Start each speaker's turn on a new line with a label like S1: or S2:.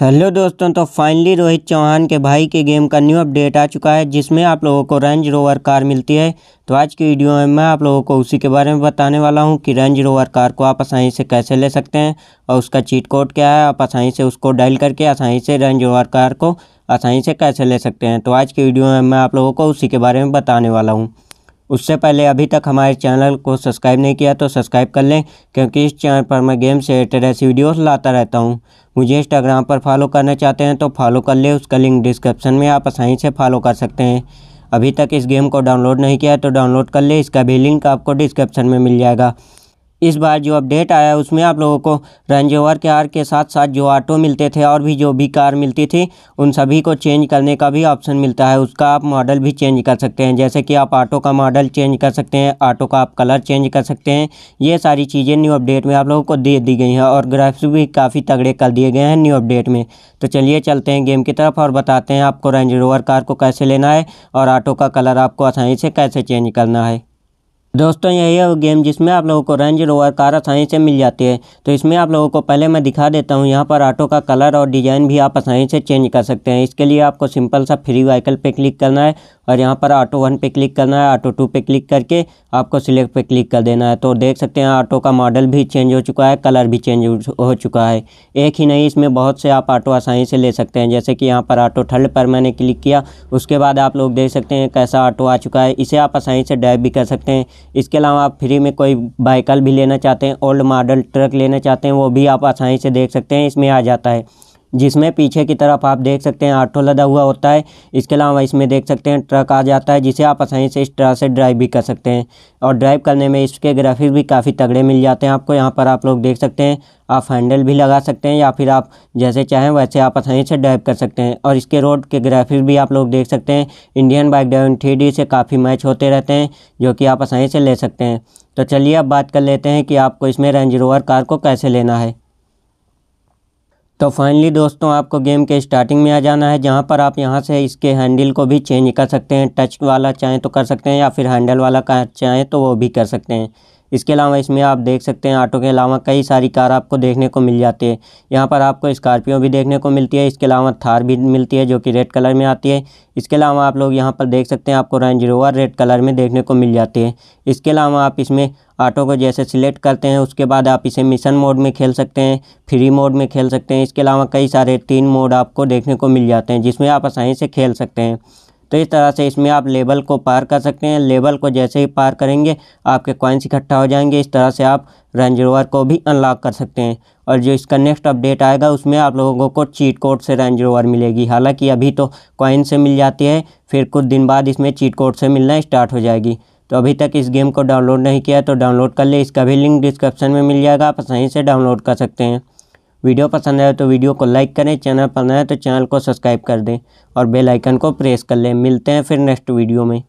S1: hello दोस्तों तो finally Rohit Chauhan के भाई के गेम का न्यू अपडेट आ चुका है जिसमें आप लोगों को रेंज रोवर कार मिलती है तो आज की वीडियो में मैं आप लोगों को उसी के बारे में बताने वाला हूं कि रेंज रोवर कार को आप आसानी से कैसे ले सकते हैं और उसका चीट कोड क्या है आप आसानी से उसको डायल करके आसानी से रेंज रोवर कार को आसानी से कैसे ले सकते हैं तो आज की वीडियो में मैं आप लोगों को उसी के बारे में बताने वाला हूँ उससे पहले अभी तक हमारे चैनल को सब्सक्राइब नहीं किया तो सब्सक्राइब कर लें क्योंकि इस चैनल पर मैं गेम से रिलेटेड ऐसी वीडियोस लाता रहता हूं मुझे इंस्टाग्राम पर फॉलो करना चाहते हैं तो फॉलो कर लें उसका लिंक डिस्क्रिप्शन में आप आसानी से फॉलो कर सकते हैं अभी तक इस गेम को डाउनलोड नहीं किया तो डाउनलोड कर लें इसका भी लिंक आपको डिस्क्रिप्शन में मिल जाएगा इस बार जो अपडेट आया उसमें आप लोगों को रेंज ओवर के आर के साथ साथ जो ऑटो मिलते थे और भी जो भी कार मिलती थी उन सभी को चेंज करने का भी ऑप्शन मिलता है उसका आप मॉडल भी चेंज कर सकते हैं जैसे कि आप ऑटो का मॉडल चेंज कर सकते हैं ऑटो का आप कलर चेंज कर सकते हैं ये सारी चीज़ें न्यू अपडेट में आप लोगों को दे दी गई हैं और ग्राफिक्स भी काफ़ी तगड़े कर दिए गए हैं न्यू अपडेट में तो चलिए चलते हैं गेम की तरफ और बताते हैं आपको रेंज रोवर कार को कैसे लेना है और ऑटो का कलर आपको आसानी से कैसे चेंज करना है दोस्तों यही है वो गेम जिसमें आप लोगों को रेंज रोवर कार आसानी से मिल जाती है तो इसमें आप लोगों को पहले मैं दिखा देता हूँ यहाँ पर ऑटो का कलर और डिज़ाइन भी आप आसानी से चेंज कर सकते हैं इसके लिए आपको सिंपल सा फ्री व्हीकल पे क्लिक करना है और यहाँ पर ऑटो वन पे क्लिक करना है ऑटो टू पे क्लिक करके आपको सिलेक्ट पे क्लिक कर देना है तो देख सकते हैं ऑटो का मॉडल भी चेंज हो चुका है कलर भी चेंज हो चुका है एक ही नहीं इसमें बहुत से आप ऑटो आसानी से ले सकते हैं जैसे कि यहाँ पर ऑटो थर्ड पर मैंने क्लिक किया उसके बाद आप लोग देख सकते हैं कैसा ऑटो आ चुका है इसे आप आसानी से ड्राइव भी कर सकते हैं इसके अलावा आप फ्री में कोई बाइकल भी लेना चाहते हैं ओल्ड मॉडल ट्रक लेना चाहते हैं वो भी आप आसानी से देख सकते हैं इसमें आ जाता है जिसमें पीछे की तरफ आप देख सकते हैं ऑटो लदा हुआ होता है इसके अलावा इसमें देख सकते हैं ट्रक आ जाता है जिसे आप आसानी से इस तरह से ड्राइव भी कर सकते हैं और ड्राइव करने में इसके ग्राफिक्स भी काफ़ी तगड़े मिल जाते हैं आपको यहाँ पर आप लोग देख सकते हैं आप हैंडल भी लगा सकते हैं या फिर आप जैसे चाहें वैसे आप आसानी से ड्राइव कर सकते हैं और इसके रोड के ग्राफिक्स भी आप लोग देख सकते हैं इंडियन बाइक ड्राइविंग थ्री से काफ़ी मैच होते रहते हैं जो कि आप आसानी से ले सकते हैं तो चलिए अब बात कर लेते हैं कि आपको इसमें रेंज रोवर कार को कैसे लेना है तो फाइनली दोस्तों आपको गेम के स्टार्टिंग में आ जाना है जहाँ पर आप यहाँ से इसके हैंडल को भी चेंज कर सकते हैं टच वाला चाहें तो कर सकते हैं या फिर हैंडल वाला चाहें तो वो भी कर सकते हैं इसके अलावा इसमें आप देख सकते हैं ऑटो के अलावा कई सारी कार आपको देखने को मिल जाती है यहाँ पर आपको स्कॉर्पियो भी देखने को मिलती है इसके अलावा थार भी मिलती है जो कि रेड कलर में आती है इसके अलावा आप लोग यहाँ पर देख सकते हैं आपको रेंज रोवर रेड कलर में देखने को मिल जाती है इसके अलावा आप इसमें ऑटो को जैसे सिलेक्ट करते हैं उसके बाद आप इसे मिशन मोड में खेल सकते हैं फ्री मोड में खेल सकते हैं इसके अलावा कई सारे तीन मोड आपको देखने को मिल जाते हैं जिसमें आप आसानी से खेल सकते हैं तो इस तरह से इसमें आप लेबल को पार कर सकते हैं लेबल को जैसे ही पार करेंगे आपके कॉइन्स इकट्ठा हो जाएंगे इस तरह से आप रेंज रोवर को भी अनलॉक कर सकते हैं और जो इसका नेक्स्ट अपडेट आएगा उसमें आप लोगों को चीट कोड से रेंज रोवर मिलेगी हालांकि अभी तो कॉइन से मिल जाती है फिर कुछ दिन बाद इसमें चीट कोड से मिलना स्टार्ट हो जाएगी तो अभी तक इस गेम को डाउनलोड नहीं किया तो डाउनलोड कर ले इसका भी लिंक डिस्क्रिप्शन में मिल जाएगा आप सही से डाउनलोड कर सकते हैं वीडियो पसंद आए तो वीडियो को लाइक करें चैनल पर नए तो चैनल को सब्सक्राइब कर दें और बेल आइकन को प्रेस कर लें मिलते हैं फिर नेक्स्ट वीडियो में